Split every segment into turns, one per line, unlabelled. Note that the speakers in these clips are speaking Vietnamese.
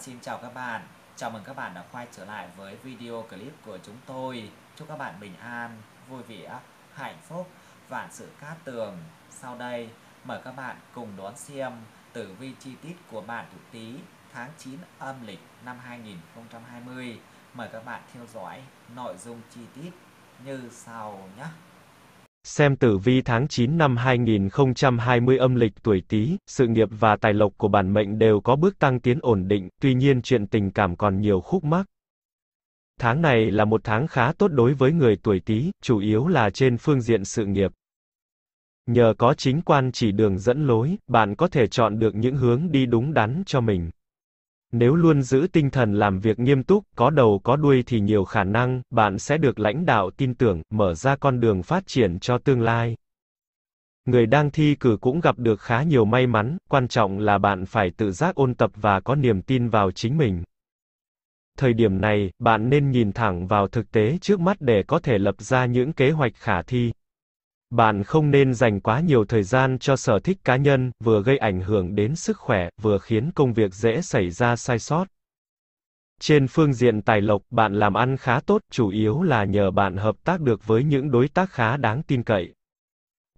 xin chào các bạn. Chào mừng các bạn đã quay trở lại với video clip của chúng tôi. Chúc các bạn bình an, vui vẻ, hạnh phúc, vạn sự cát tường. Sau đây, mời các bạn cùng đón xem tử vi chi tiết của bản tuổi Tý tháng 9 âm lịch năm 2020. Mời các bạn theo dõi nội dung chi tiết như sau nhé. Xem tử vi tháng 9 năm 2020 âm lịch tuổi Tý, sự nghiệp và tài lộc của bản mệnh đều có bước tăng tiến ổn định, tuy nhiên chuyện tình cảm còn nhiều khúc mắc. Tháng này là một tháng khá tốt đối với người tuổi Tý, chủ yếu là trên phương diện sự nghiệp. Nhờ có chính quan chỉ đường dẫn lối, bạn có thể chọn được những hướng đi đúng đắn cho mình. Nếu luôn giữ tinh thần làm việc nghiêm túc, có đầu có đuôi thì nhiều khả năng, bạn sẽ được lãnh đạo tin tưởng, mở ra con đường phát triển cho tương lai. Người đang thi cử cũng gặp được khá nhiều may mắn, quan trọng là bạn phải tự giác ôn tập và có niềm tin vào chính mình. Thời điểm này, bạn nên nhìn thẳng vào thực tế trước mắt để có thể lập ra những kế hoạch khả thi. Bạn không nên dành quá nhiều thời gian cho sở thích cá nhân, vừa gây ảnh hưởng đến sức khỏe, vừa khiến công việc dễ xảy ra sai sót. Trên phương diện tài lộc, bạn làm ăn khá tốt, chủ yếu là nhờ bạn hợp tác được với những đối tác khá đáng tin cậy.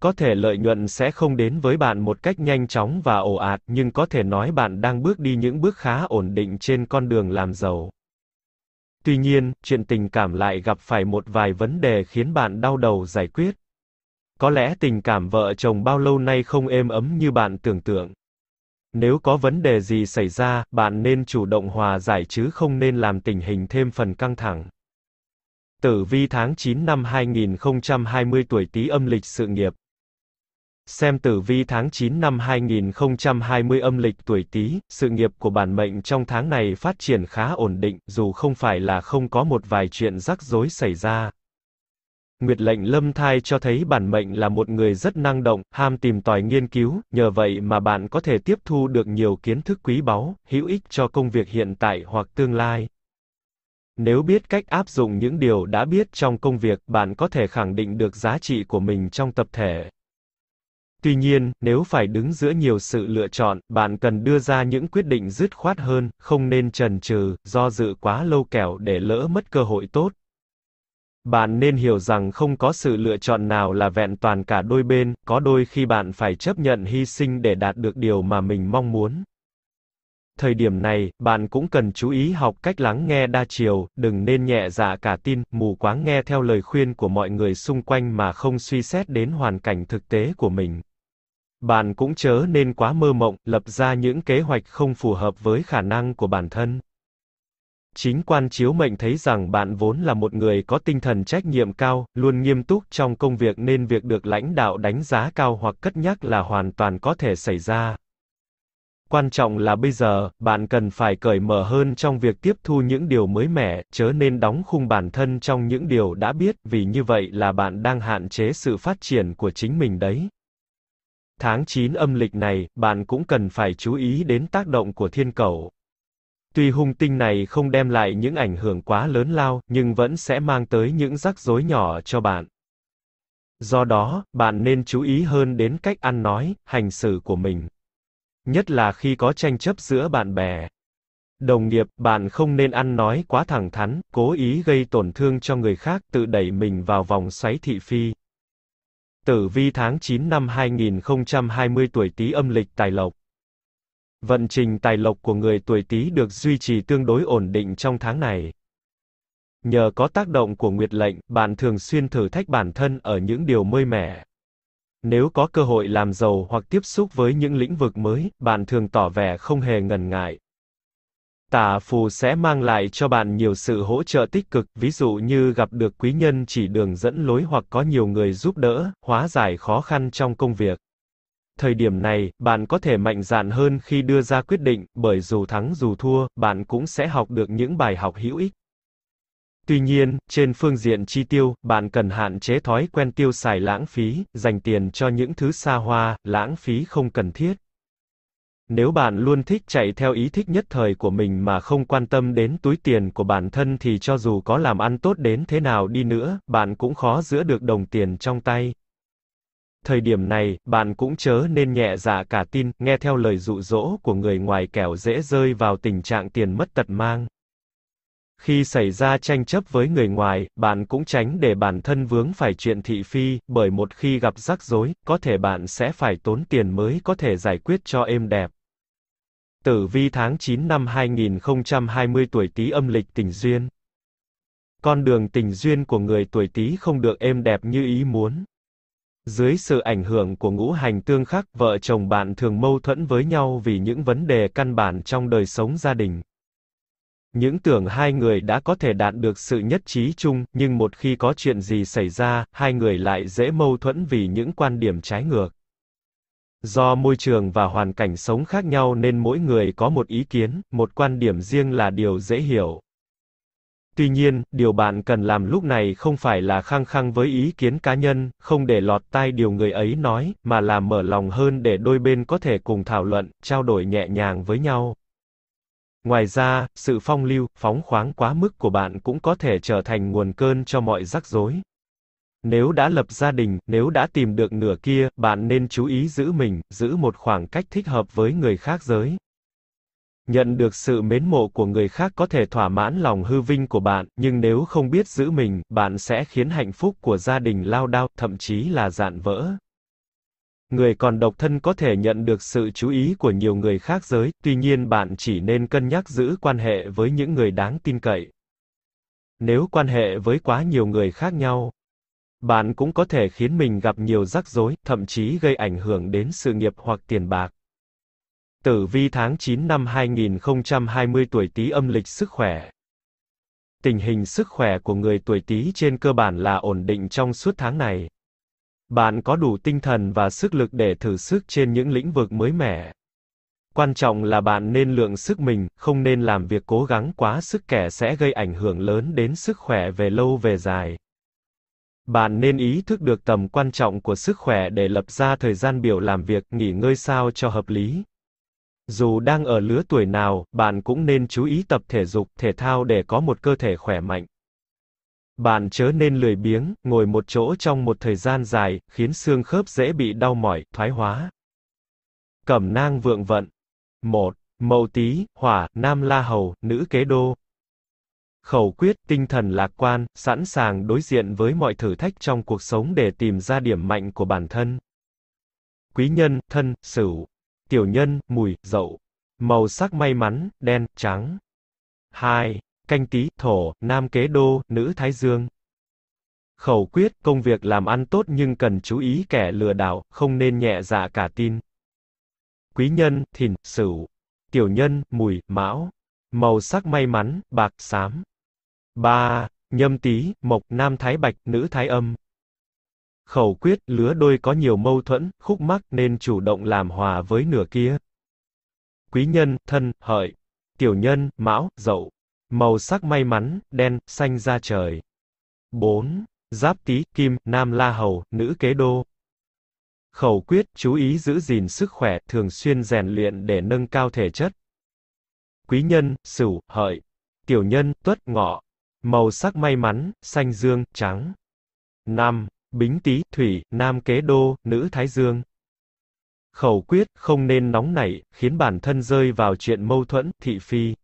Có thể lợi nhuận sẽ không đến với bạn một cách nhanh chóng và ồ ạt, nhưng có thể nói bạn đang bước đi những bước khá ổn định trên con đường làm giàu. Tuy nhiên, chuyện tình cảm lại gặp phải một vài vấn đề khiến bạn đau đầu giải quyết. Có lẽ tình cảm vợ chồng bao lâu nay không êm ấm như bạn tưởng tượng. Nếu có vấn đề gì xảy ra, bạn nên chủ động hòa giải chứ không nên làm tình hình thêm phần căng thẳng. Tử vi tháng 9 năm 2020 tuổi Tý âm lịch sự nghiệp. Xem tử vi tháng 9 năm 2020 âm lịch tuổi Tý, sự nghiệp của bản mệnh trong tháng này phát triển khá ổn định, dù không phải là không có một vài chuyện rắc rối xảy ra, Nguyệt lệnh lâm thai cho thấy bản mệnh là một người rất năng động, ham tìm tòi nghiên cứu, nhờ vậy mà bạn có thể tiếp thu được nhiều kiến thức quý báu, hữu ích cho công việc hiện tại hoặc tương lai. Nếu biết cách áp dụng những điều đã biết trong công việc, bạn có thể khẳng định được giá trị của mình trong tập thể. Tuy nhiên, nếu phải đứng giữa nhiều sự lựa chọn, bạn cần đưa ra những quyết định dứt khoát hơn, không nên chần chừ, do dự quá lâu kẻo để lỡ mất cơ hội tốt. Bạn nên hiểu rằng không có sự lựa chọn nào là vẹn toàn cả đôi bên, có đôi khi bạn phải chấp nhận hy sinh để đạt được điều mà mình mong muốn. Thời điểm này, bạn cũng cần chú ý học cách lắng nghe đa chiều, đừng nên nhẹ dạ cả tin, mù quáng nghe theo lời khuyên của mọi người xung quanh mà không suy xét đến hoàn cảnh thực tế của mình. Bạn cũng chớ nên quá mơ mộng, lập ra những kế hoạch không phù hợp với khả năng của bản thân. Chính quan chiếu mệnh thấy rằng bạn vốn là một người có tinh thần trách nhiệm cao, luôn nghiêm túc trong công việc nên việc được lãnh đạo đánh giá cao hoặc cất nhắc là hoàn toàn có thể xảy ra. Quan trọng là bây giờ, bạn cần phải cởi mở hơn trong việc tiếp thu những điều mới mẻ, chớ nên đóng khung bản thân trong những điều đã biết, vì như vậy là bạn đang hạn chế sự phát triển của chính mình đấy. Tháng 9 âm lịch này, bạn cũng cần phải chú ý đến tác động của thiên cầu. Tuy hung tinh này không đem lại những ảnh hưởng quá lớn lao, nhưng vẫn sẽ mang tới những rắc rối nhỏ cho bạn. Do đó, bạn nên chú ý hơn đến cách ăn nói, hành xử của mình. Nhất là khi có tranh chấp giữa bạn bè. Đồng nghiệp, bạn không nên ăn nói quá thẳng thắn, cố ý gây tổn thương cho người khác, tự đẩy mình vào vòng xoáy thị phi. Tử vi tháng 9 năm 2020 tuổi Tý âm lịch tài lộc. Vận trình tài lộc của người tuổi Tý được duy trì tương đối ổn định trong tháng này. Nhờ có tác động của nguyệt lệnh, bạn thường xuyên thử thách bản thân ở những điều mới mẻ. Nếu có cơ hội làm giàu hoặc tiếp xúc với những lĩnh vực mới, bạn thường tỏ vẻ không hề ngần ngại. Tà phù sẽ mang lại cho bạn nhiều sự hỗ trợ tích cực, ví dụ như gặp được quý nhân chỉ đường dẫn lối hoặc có nhiều người giúp đỡ, hóa giải khó khăn trong công việc. Thời điểm này, bạn có thể mạnh dạn hơn khi đưa ra quyết định, bởi dù thắng dù thua, bạn cũng sẽ học được những bài học hữu ích. Tuy nhiên, trên phương diện chi tiêu, bạn cần hạn chế thói quen tiêu xài lãng phí, dành tiền cho những thứ xa hoa, lãng phí không cần thiết. Nếu bạn luôn thích chạy theo ý thích nhất thời của mình mà không quan tâm đến túi tiền của bản thân thì cho dù có làm ăn tốt đến thế nào đi nữa, bạn cũng khó giữ được đồng tiền trong tay. Thời điểm này, bạn cũng chớ nên nhẹ dạ cả tin, nghe theo lời dụ dỗ của người ngoài kẻo dễ rơi vào tình trạng tiền mất tật mang. Khi xảy ra tranh chấp với người ngoài, bạn cũng tránh để bản thân vướng phải chuyện thị phi, bởi một khi gặp rắc rối, có thể bạn sẽ phải tốn tiền mới có thể giải quyết cho êm đẹp. Tử vi tháng 9 năm 2020 tuổi Tý âm lịch tình duyên. Con đường tình duyên của người tuổi Tý không được êm đẹp như ý muốn. Dưới sự ảnh hưởng của ngũ hành tương khắc, vợ chồng bạn thường mâu thuẫn với nhau vì những vấn đề căn bản trong đời sống gia đình. Những tưởng hai người đã có thể đạt được sự nhất trí chung, nhưng một khi có chuyện gì xảy ra, hai người lại dễ mâu thuẫn vì những quan điểm trái ngược. Do môi trường và hoàn cảnh sống khác nhau nên mỗi người có một ý kiến, một quan điểm riêng là điều dễ hiểu. Tuy nhiên, điều bạn cần làm lúc này không phải là khăng khăng với ý kiến cá nhân, không để lọt tai điều người ấy nói, mà là mở lòng hơn để đôi bên có thể cùng thảo luận, trao đổi nhẹ nhàng với nhau. Ngoài ra, sự phong lưu, phóng khoáng quá mức của bạn cũng có thể trở thành nguồn cơn cho mọi rắc rối. Nếu đã lập gia đình, nếu đã tìm được nửa kia, bạn nên chú ý giữ mình, giữ một khoảng cách thích hợp với người khác giới nhận được sự mến mộ của người khác có thể thỏa mãn lòng hư vinh của bạn, nhưng nếu không biết giữ mình, bạn sẽ khiến hạnh phúc của gia đình lao đao, thậm chí là dạn vỡ. Người còn độc thân có thể nhận được sự chú ý của nhiều người khác giới, tuy nhiên bạn chỉ nên cân nhắc giữ quan hệ với những người đáng tin cậy. Nếu quan hệ với quá nhiều người khác nhau, bạn cũng có thể khiến mình gặp nhiều rắc rối, thậm chí gây ảnh hưởng đến sự nghiệp hoặc tiền bạc. Tử vi tháng 9 năm 2020 tuổi Tý âm lịch sức khỏe. Tình hình sức khỏe của người tuổi Tý trên cơ bản là ổn định trong suốt tháng này. Bạn có đủ tinh thần và sức lực để thử sức trên những lĩnh vực mới mẻ. Quan trọng là bạn nên lượng sức mình, không nên làm việc cố gắng quá sức kẻ sẽ gây ảnh hưởng lớn đến sức khỏe về lâu về dài. Bạn nên ý thức được tầm quan trọng của sức khỏe để lập ra thời gian biểu làm việc, nghỉ ngơi sao cho hợp lý. Dù đang ở lứa tuổi nào, bạn cũng nên chú ý tập thể dục, thể thao để có một cơ thể khỏe mạnh. Bạn chớ nên lười biếng, ngồi một chỗ trong một thời gian dài, khiến xương khớp dễ bị đau mỏi, thoái hóa. Cẩm nang vượng vận. 1. Mậu Tý, Hỏa, Nam La Hầu, Nữ Kế Đô. Khẩu quyết tinh thần lạc quan, sẵn sàng đối diện với mọi thử thách trong cuộc sống để tìm ra điểm mạnh của bản thân. Quý nhân, thân, sửu tiểu nhân, mùi, dậu. Màu sắc may mắn, đen, trắng. 2. Canh tí, thổ, nam kế đô, nữ thái dương. Khẩu quyết, công việc làm ăn tốt nhưng cần chú ý kẻ lừa đảo, không nên nhẹ dạ cả tin. Quý nhân, thìn, sửu. Tiểu nhân, mùi, mão. Màu sắc may mắn, bạc, xám. 3. Nhâm tý, mộc, nam thái bạch, nữ thái âm khẩu quyết lứa đôi có nhiều mâu thuẫn, khúc mắc nên chủ động làm hòa với nửa kia. Quý nhân, thân, hợi. Tiểu nhân, mão, dậu. Màu sắc may mắn, đen, xanh da trời. 4. Giáp tý, kim, nam la hầu, nữ kế đô. Khẩu quyết, chú ý giữ gìn sức khỏe, thường xuyên rèn luyện để nâng cao thể chất. Quý nhân, sửu, hợi. Tiểu nhân, tuất, ngọ. Màu sắc may mắn, xanh dương, trắng. 5. Bính Tý, Thủy, Nam Kế Đô, Nữ Thái Dương. Khẩu quyết, không nên nóng nảy, khiến bản thân rơi vào chuyện mâu thuẫn, thị phi.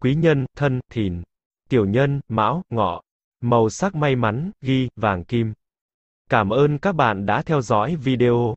Quý nhân, thân, thìn. Tiểu nhân, mão, ngọ. Màu sắc may mắn, ghi, vàng kim. Cảm ơn các bạn đã theo dõi video.